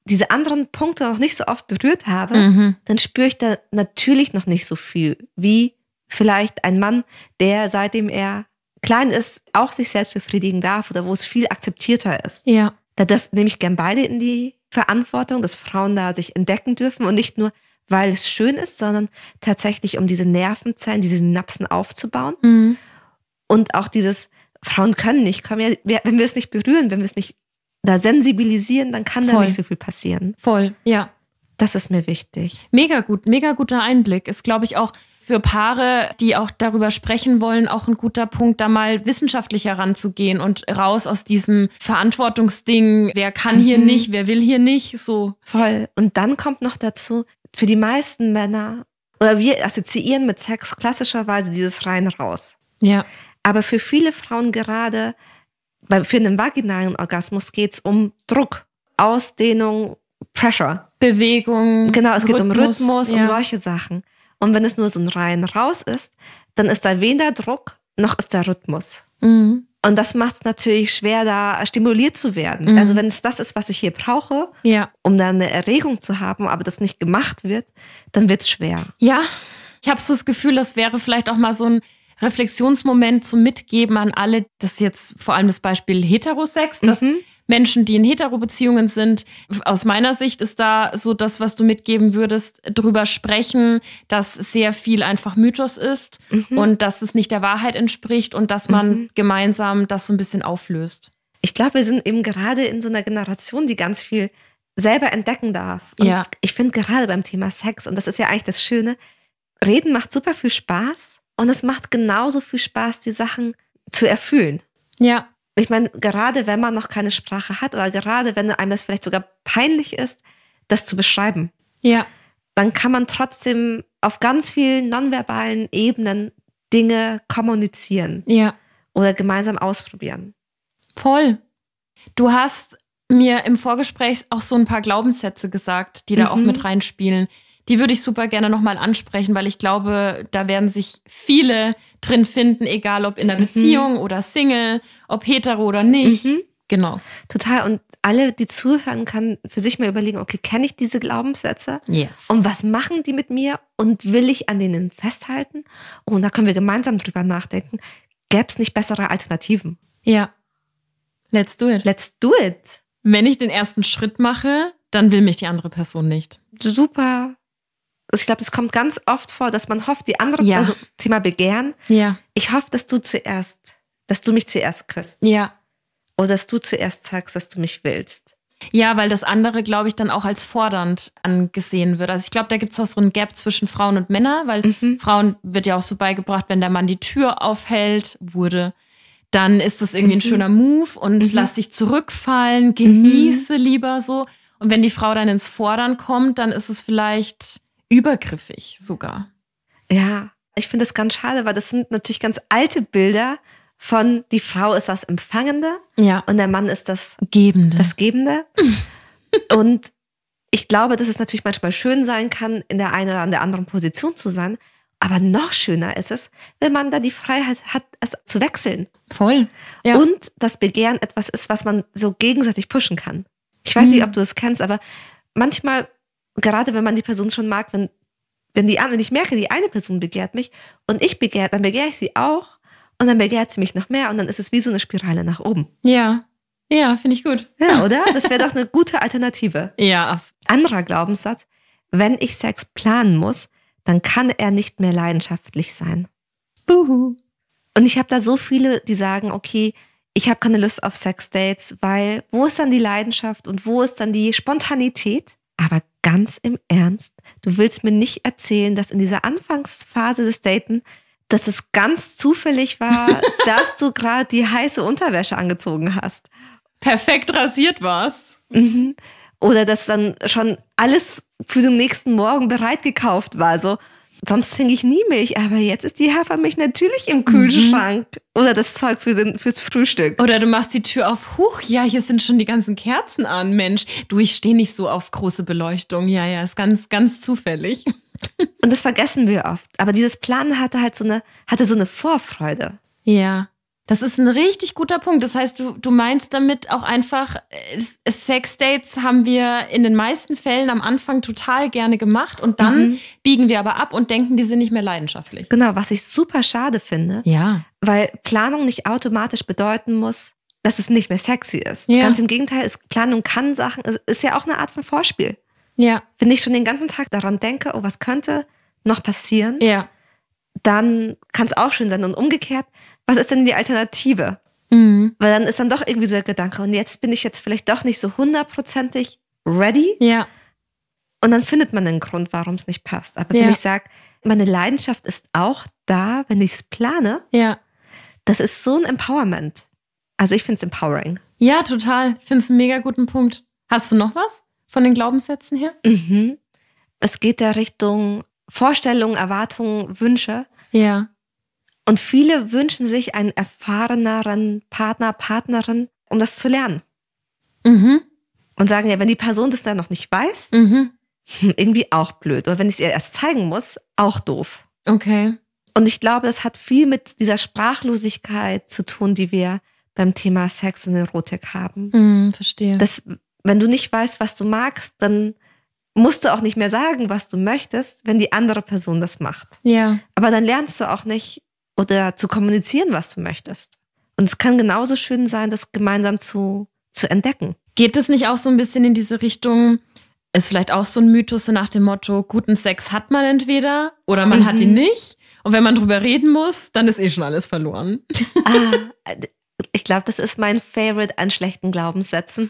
diese anderen Punkte noch nicht so oft berührt habe, mhm. dann spüre ich da natürlich noch nicht so viel wie vielleicht ein Mann, der seitdem er klein ist, auch sich selbst befriedigen darf oder wo es viel akzeptierter ist. Ja. Da dürf, nehme ich gern beide in die Verantwortung, dass Frauen da sich entdecken dürfen und nicht nur, weil es schön ist, sondern tatsächlich, um diese Nervenzellen, diese Synapsen aufzubauen. Mhm. Und auch dieses, Frauen können nicht, können ja, wenn wir es nicht berühren, wenn wir es nicht da sensibilisieren, dann kann Voll. da nicht so viel passieren. Voll, ja. Das ist mir wichtig.
Mega gut, mega guter Einblick. Ist, glaube ich, auch für Paare, die auch darüber sprechen wollen, auch ein guter Punkt, da mal wissenschaftlich heranzugehen und raus aus diesem Verantwortungsding, wer kann mhm. hier nicht, wer will
hier nicht, so. Voll. Und dann kommt noch dazu, für die meisten Männer, oder wir assoziieren mit Sex klassischerweise dieses rein raus. Ja. Aber für viele Frauen gerade, für einen vaginalen Orgasmus geht es um Druck, Ausdehnung, Pressure. Bewegung. Genau, es Rhythmus, um Rhythmus, ja. um solche Sachen. Und wenn es nur so ein rein raus ist, dann ist da weder Druck noch ist der Rhythmus. Mhm. Und das macht es natürlich schwer, da stimuliert zu werden. Mhm. Also wenn es das ist, was ich hier brauche, ja. um da eine Erregung zu haben, aber das nicht gemacht wird, dann wird es schwer.
Ja, ich habe so das Gefühl, das wäre vielleicht auch mal so ein Reflexionsmoment zum Mitgeben an alle, das jetzt vor allem das Beispiel Heterosex, das mhm. Menschen, die in Heterobeziehungen sind. Aus meiner Sicht ist da so das, was du mitgeben würdest, drüber sprechen, dass sehr viel einfach Mythos ist mhm. und dass es nicht der Wahrheit entspricht und dass man mhm.
gemeinsam das so ein bisschen auflöst. Ich glaube, wir sind eben gerade in so einer Generation, die ganz viel selber entdecken darf. Und ja. Ich finde gerade beim Thema Sex, und das ist ja eigentlich das Schöne, Reden macht super viel Spaß und es macht genauso viel Spaß, die Sachen zu erfüllen. Ja ich meine, gerade wenn man noch keine Sprache hat oder gerade wenn einem das vielleicht sogar peinlich ist, das zu beschreiben. Ja. Dann kann man trotzdem auf ganz vielen nonverbalen Ebenen Dinge kommunizieren. Ja. Oder gemeinsam ausprobieren. Voll. Du hast mir im Vorgespräch auch
so ein paar Glaubenssätze gesagt, die da mhm. auch mit reinspielen. Die würde ich super gerne nochmal ansprechen, weil ich glaube, da werden sich viele drin finden, egal ob in einer mhm. Beziehung oder
Single, ob hetero oder nicht. Mhm. Genau. Total. Und alle, die zuhören, kann für sich mal überlegen, okay, kenne ich diese Glaubenssätze? Yes. Und was machen die mit mir? Und will ich an denen festhalten? und da können wir gemeinsam drüber nachdenken. Gäbe es nicht bessere Alternativen? Ja. Let's
do it. Let's do it. Wenn ich den ersten Schritt mache, dann will mich die andere Person nicht.
Super also ich glaube, es kommt ganz oft vor, dass man hofft, die andere, ja. also Thema Begehren. Ja. Ich hoffe, dass du zuerst, dass du mich zuerst küsst. Ja. Oder dass du zuerst sagst, dass du mich willst.
Ja, weil das andere, glaube ich, dann auch als fordernd angesehen wird. Also ich glaube, da gibt es auch so einen Gap zwischen Frauen und Männern, weil mhm. Frauen wird ja auch so beigebracht, wenn der Mann die Tür aufhält, wurde, dann ist das irgendwie mhm. ein schöner Move und mhm. lass dich zurückfallen, genieße mhm. lieber so. Und wenn die Frau dann ins Fordern kommt, dann ist es vielleicht übergriffig sogar.
Ja, ich finde das ganz schade, weil das sind natürlich ganz alte Bilder von die Frau ist das Empfangende ja. und der Mann ist das Gebende. Das Gebende. und ich glaube, dass es natürlich manchmal schön sein kann, in der einen oder an der anderen Position zu sein. Aber noch schöner ist es, wenn man da die Freiheit hat, es zu wechseln. Voll. Ja. Und das Begehren etwas ist, was man so gegenseitig pushen kann. Ich weiß mhm. nicht, ob du es kennst, aber manchmal gerade wenn man die Person schon mag, wenn, wenn, die, ah, wenn ich merke, die eine Person begehrt mich und ich begehrt, dann begehre ich sie auch und dann begehrt sie mich noch mehr und dann ist es wie so eine Spirale nach oben. Ja. Ja, finde ich gut. Ja, oder? Das wäre doch eine gute Alternative. Ja. Anderer Glaubenssatz, wenn ich Sex planen muss, dann kann er nicht mehr leidenschaftlich sein. Buhu. Und ich habe da so viele, die sagen, okay, ich habe keine Lust auf Sexdates, weil wo ist dann die Leidenschaft und wo ist dann die Spontanität? Aber ganz im Ernst, du willst mir nicht erzählen, dass in dieser Anfangsphase des Daten, dass es ganz zufällig war, dass du gerade die heiße Unterwäsche angezogen hast. Perfekt rasiert warst. Mhm. Oder dass dann schon alles für den nächsten Morgen bereit gekauft war. So, also, Sonst trinke ich nie Milch, aber jetzt ist die Hafermilch natürlich im Kühlschrank. Mhm. Oder das Zeug für den,
fürs Frühstück. Oder du machst die Tür auf, huch, ja, hier sind schon die ganzen Kerzen an, Mensch. Du, ich stehe nicht so auf große Beleuchtung. Ja, ja, ist ganz, ganz zufällig.
Und das vergessen wir oft. Aber dieses Planen hatte halt so eine, hatte so eine Vorfreude. Ja. Das ist ein
richtig guter Punkt. Das heißt, du, du meinst damit auch einfach, äh, äh, Sex-Dates haben wir in den meisten Fällen am Anfang total gerne gemacht und dann mhm. biegen wir aber ab und denken, die
sind nicht mehr leidenschaftlich. Genau, was ich super schade finde. Ja. Weil Planung nicht automatisch bedeuten muss, dass es nicht mehr sexy ist. Ja. Ganz im Gegenteil, ist, Planung kann Sachen, ist ja auch eine Art von Vorspiel. Ja. Wenn ich schon den ganzen Tag daran denke, oh, was könnte noch passieren? Ja. Dann kann es auch schön sein. Und umgekehrt, was ist denn die Alternative? Mhm. Weil dann ist dann doch irgendwie so der Gedanke, und jetzt bin ich jetzt vielleicht doch nicht so hundertprozentig ready. Ja. Und dann findet man einen Grund, warum es nicht passt. Aber ja. wenn ich sage, meine Leidenschaft ist auch da, wenn ich es plane, ja. das ist so ein Empowerment. Also ich finde es empowering.
Ja, total. Ich finde es einen mega guten Punkt. Hast du noch was von den
Glaubenssätzen her? Mhm. Es geht da Richtung Vorstellungen, Erwartungen, Wünsche. Ja. Und viele wünschen sich einen erfahreneren Partner, Partnerin, um das zu lernen. Mhm. Und sagen ja, wenn die Person das dann noch nicht weiß, mhm. Hm, irgendwie auch blöd. Oder wenn ich es ihr erst zeigen muss, auch doof. Okay. Und ich glaube, das hat viel mit dieser Sprachlosigkeit zu tun, die wir beim Thema Sex und Erotik haben. Mhm, verstehe. Dass, wenn du nicht weißt, was du magst, dann musst du auch nicht mehr sagen, was du möchtest, wenn die andere Person das macht. Ja. Aber dann lernst du auch nicht, oder zu kommunizieren, was du möchtest. Und es kann genauso schön sein, das gemeinsam zu, zu entdecken. Geht es nicht auch so ein bisschen in diese
Richtung, ist vielleicht auch so ein Mythos so nach dem Motto, guten Sex hat man entweder oder man mhm. hat ihn mhm. nicht. Und wenn man drüber reden muss, dann ist eh schon alles verloren. Ah,
ich glaube, das ist mein Favorite an schlechten Glaubenssätzen.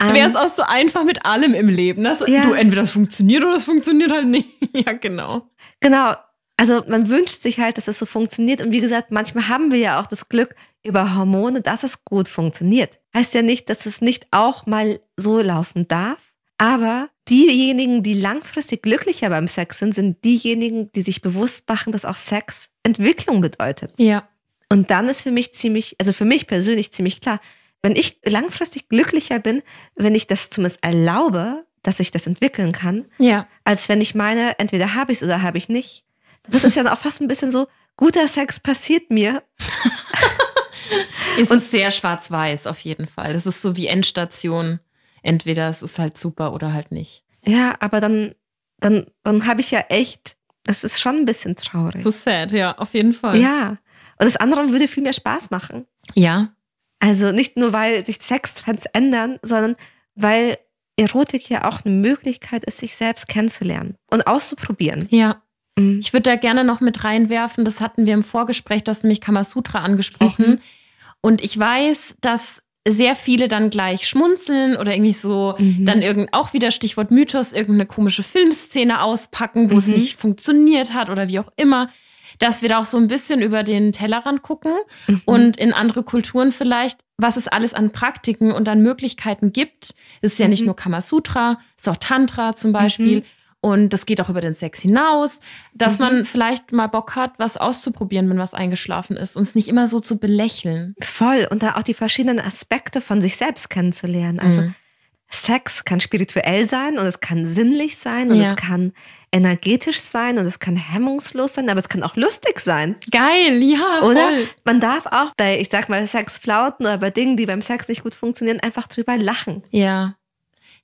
um, Wäre es auch so einfach mit allem im Leben. Ne? So, ja. Du, entweder das funktioniert oder das funktioniert halt nicht. ja, genau. Genau, also man wünscht sich halt, dass das so funktioniert. Und wie gesagt, manchmal haben wir ja auch das Glück über Hormone, dass es gut funktioniert. Heißt ja nicht, dass es nicht auch mal so laufen darf. Aber diejenigen, die langfristig glücklicher beim Sex sind, sind diejenigen, die sich bewusst machen, dass auch Sex Entwicklung bedeutet. Ja. Und dann ist für mich ziemlich, also für mich persönlich ziemlich klar, wenn ich langfristig glücklicher bin, wenn ich das zumindest erlaube, dass ich das entwickeln kann, ja. als wenn ich meine, entweder habe ich es oder habe ich nicht. Das ist ja auch fast ein bisschen so, guter Sex passiert mir.
ist und sehr schwarz-weiß auf jeden Fall. Das ist so wie Endstation. Entweder es ist halt super oder halt
nicht. Ja, aber dann, dann, dann habe ich ja echt, das ist schon ein bisschen traurig. So sad, ja, auf jeden Fall. Ja. Und das andere würde viel mehr Spaß machen. Ja. Also nicht nur, weil sich Sextrends ändern, sondern weil Erotik ja auch eine Möglichkeit ist, sich selbst kennenzulernen und auszuprobieren. Ja.
Mhm. Ich würde da gerne noch mit reinwerfen, das hatten wir im Vorgespräch, du hast nämlich Kamasutra angesprochen. Mhm. Und ich weiß, dass sehr viele dann gleich schmunzeln oder irgendwie so mhm. dann irgend auch wieder Stichwort Mythos irgendeine komische Filmszene auspacken, wo mhm. es nicht funktioniert hat oder wie auch immer, dass wir da auch so ein bisschen über den Tellerrand gucken mhm. und in andere Kulturen vielleicht, was es alles an Praktiken und an Möglichkeiten gibt. Es ist ja nicht mhm. nur Kamasutra, es ist auch Tantra zum mhm. Beispiel. Und das geht auch über den Sex hinaus, dass mhm. man vielleicht mal Bock hat, was auszuprobieren, wenn was eingeschlafen ist und es nicht immer so zu
belächeln. Voll. Und da auch die verschiedenen Aspekte von sich selbst kennenzulernen. Also mhm. Sex kann spirituell sein und es kann sinnlich sein und ja. es kann energetisch sein und es kann hemmungslos sein, aber es kann auch lustig sein. Geil, ja. Voll. Oder man darf auch bei, ich sag mal, Sexflauten oder bei Dingen, die beim Sex nicht gut funktionieren, einfach drüber lachen. Ja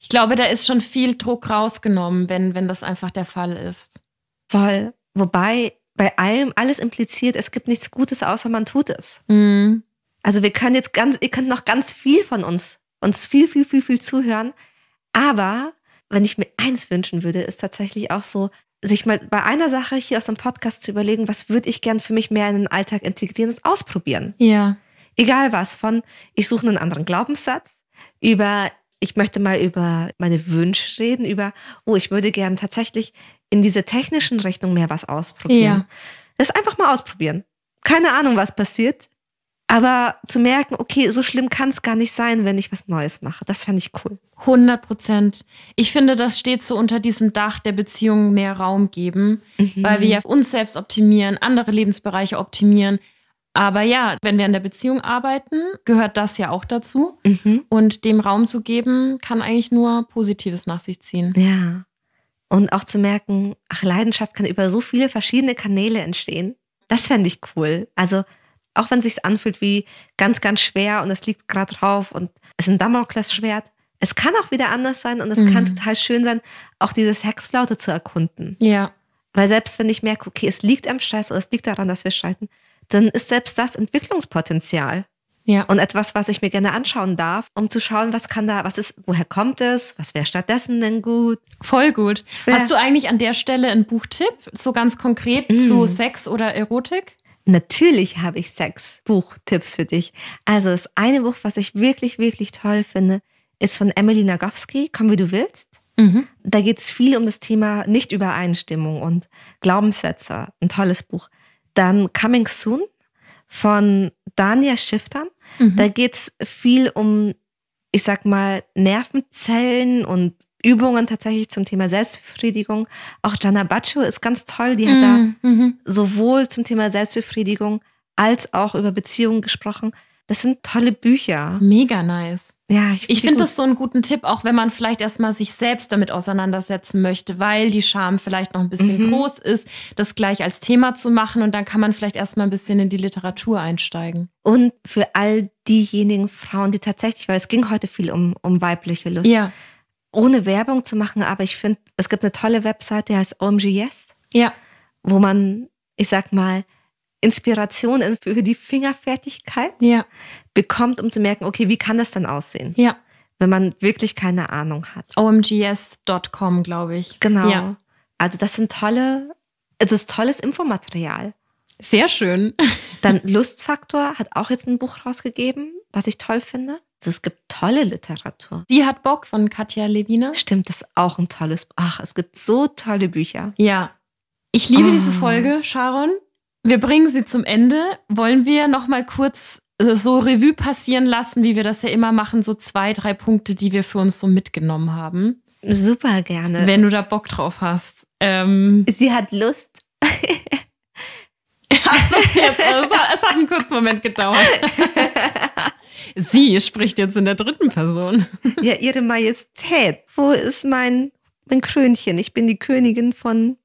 ich glaube, da ist schon viel Druck rausgenommen, wenn, wenn das einfach der Fall ist.
Voll. Wobei bei allem alles impliziert, es gibt nichts Gutes, außer man tut es. Mhm. Also wir können jetzt ganz, ihr könnt noch ganz viel von uns, uns viel, viel, viel, viel zuhören. Aber wenn ich mir eins wünschen würde, ist tatsächlich auch so, sich mal bei einer Sache hier aus dem Podcast zu überlegen, was würde ich gern für mich mehr in den Alltag integrieren und ausprobieren. Ja. Egal was, von ich suche einen anderen Glaubenssatz, über ich möchte mal über meine Wünsche reden, über, oh, ich würde gern tatsächlich in dieser technischen Rechnung mehr was ausprobieren. Ja. Das einfach mal ausprobieren. Keine Ahnung, was passiert. Aber zu merken, okay, so schlimm kann es gar nicht sein, wenn ich was Neues mache. Das fände ich cool. 100
Prozent. Ich finde, das steht so unter diesem Dach der Beziehungen mehr Raum geben, mhm. weil wir ja uns selbst optimieren, andere Lebensbereiche optimieren. Aber ja, wenn wir an der Beziehung arbeiten, gehört das ja auch dazu. Mhm. Und dem Raum zu geben, kann eigentlich
nur Positives nach sich ziehen. Ja. Und auch zu merken, ach, Leidenschaft kann über so viele verschiedene Kanäle entstehen. Das fände ich cool. Also, auch wenn es sich anfühlt wie ganz, ganz schwer und es liegt gerade drauf und es ist ein Damoklesschwert, es kann auch wieder anders sein und es mhm. kann total schön sein, auch diese Sexflaute zu erkunden. Ja. Weil selbst wenn ich merke, okay, es liegt am Stress oder es liegt daran, dass wir streiten, dann ist selbst das Entwicklungspotenzial. Ja. Und etwas, was ich mir gerne anschauen darf, um zu schauen, was kann da, was ist, woher kommt es, was wäre stattdessen denn gut. Voll gut. Ja. Hast du eigentlich an der Stelle einen Buchtipp,
so ganz konkret mm. zu Sex oder Erotik?
Natürlich habe ich sechs buchtipps für dich. Also das eine Buch, was ich wirklich, wirklich toll finde, ist von Emily Nagowski, Komm wie du willst. Mhm. Da geht es viel um das Thema Nichtübereinstimmung und Glaubenssätze. Ein tolles Buch dann Coming Soon von Dania Schiftern. Mhm. Da geht es viel um, ich sag mal, Nervenzellen und Übungen tatsächlich zum Thema Selbstbefriedigung. Auch Jana Baccio ist ganz toll. Die hat mhm. da mhm. sowohl zum Thema Selbstbefriedigung als auch über Beziehungen gesprochen. Das sind tolle Bücher. Mega nice. Ja, ich, ich finde das so einen guten Tipp, auch wenn
man vielleicht erstmal sich selbst damit auseinandersetzen möchte, weil die Scham vielleicht noch ein bisschen mhm. groß ist, das gleich als Thema zu machen und dann kann man vielleicht erstmal ein bisschen in die Literatur einsteigen.
Und für all diejenigen Frauen, die tatsächlich, weil es ging heute viel um, um weibliche Lust, ja. ohne Werbung zu machen, aber ich finde, es gibt eine tolle Webseite, die heißt OMG Yes, ja. wo man, ich sag mal, Inspiration für die Fingerfertigkeit ja. bekommt, um zu merken, okay, wie kann das dann aussehen? Ja. Wenn man wirklich keine Ahnung hat. omgs.com, glaube ich. Genau. Ja. Also das sind tolle, es ist tolles Infomaterial. Sehr schön. dann Lustfaktor hat auch jetzt ein Buch rausgegeben, was ich toll finde. Also es gibt tolle Literatur. Die hat Bock von Katja Lewina. Stimmt, das ist auch ein tolles Buch. Ach, es gibt so tolle Bücher. Ja.
Ich liebe oh. diese Folge, Sharon. Wir bringen sie zum Ende. Wollen wir noch mal kurz also so Revue passieren lassen, wie wir das ja immer machen, so zwei, drei Punkte, die wir für uns so mitgenommen haben? Super
gerne. Wenn du
da Bock drauf hast. Ähm, sie hat Lust. Achso, es, hat, es hat einen kurzen Moment gedauert.
Sie spricht jetzt in der dritten Person. Ja, Ihre Majestät, wo ist mein, mein Krönchen? Ich bin die Königin von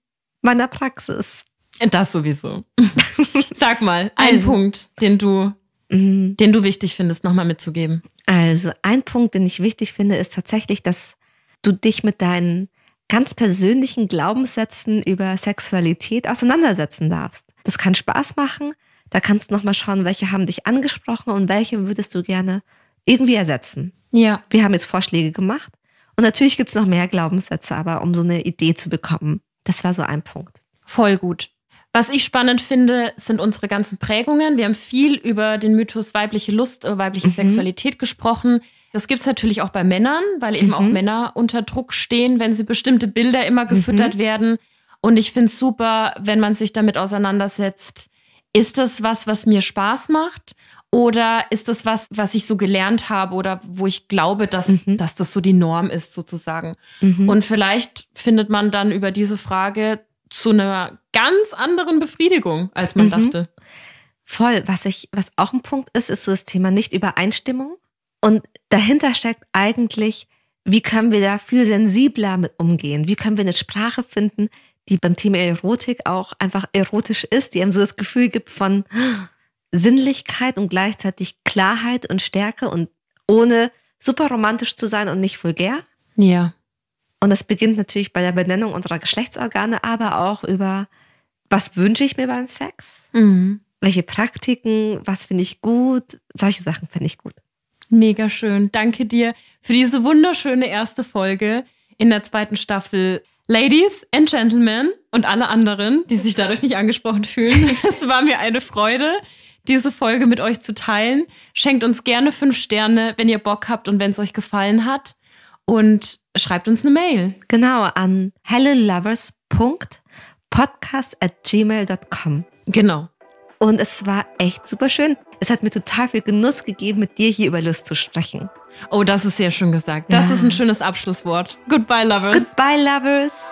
meiner Praxis.
Äh, das sowieso. Sag mal, ein also, Punkt, den du,
mhm. den du wichtig findest, nochmal mitzugeben. Also, ein Punkt, den ich wichtig finde, ist tatsächlich, dass du dich mit deinen ganz persönlichen Glaubenssätzen über Sexualität auseinandersetzen darfst. Das kann Spaß machen. Da kannst du nochmal schauen, welche haben dich angesprochen und welche würdest du gerne irgendwie ersetzen. Ja. Wir haben jetzt Vorschläge gemacht. Und natürlich gibt es noch mehr Glaubenssätze, aber um so eine Idee zu bekommen. Das war so ein Punkt. Voll gut.
Was ich spannend finde, sind unsere ganzen Prägungen. Wir haben viel über den Mythos weibliche Lust, oder äh, weibliche mhm. Sexualität gesprochen. Das gibt es natürlich auch bei Männern, weil eben mhm. auch Männer unter Druck stehen, wenn sie bestimmte Bilder immer mhm. gefüttert mhm. werden. Und ich finde es super, wenn man sich damit auseinandersetzt, ist das was, was mir Spaß macht? Oder ist das was, was ich so gelernt habe oder wo ich glaube, dass, mhm. dass das so die Norm ist, sozusagen? Mhm. Und vielleicht findet man dann über diese Frage zu einer
ganz anderen Befriedigung, als man mhm. dachte. Voll. Was ich, was auch ein Punkt ist, ist so das Thema Nicht-Übereinstimmung. Und dahinter steckt eigentlich, wie können wir da viel sensibler mit umgehen? Wie können wir eine Sprache finden, die beim Thema Erotik auch einfach erotisch ist, die einem so das Gefühl gibt von Sinnlichkeit und gleichzeitig Klarheit und Stärke und ohne super romantisch zu sein und nicht vulgär? Ja. Und das beginnt natürlich bei der Benennung unserer Geschlechtsorgane, aber auch über, was wünsche ich mir beim Sex? Mhm. Welche Praktiken? Was finde ich gut? Solche Sachen finde ich gut.
Mega schön. Danke dir für diese wunderschöne erste Folge in der zweiten Staffel. Ladies and Gentlemen und alle anderen, die sich dadurch nicht angesprochen fühlen, es war mir eine Freude, diese Folge mit euch zu teilen. Schenkt uns gerne fünf Sterne, wenn ihr Bock habt und wenn es euch gefallen hat. Und
schreibt uns eine Mail. Genau, an hellolovers.podcast.gmail.com. Genau. Und es war echt super schön. Es hat mir total viel Genuss gegeben, mit dir hier über Lust zu sprechen.
Oh, das ist sehr schön gesagt. Das ja. ist ein schönes Abschlusswort. Goodbye, Lovers. Goodbye, Lovers.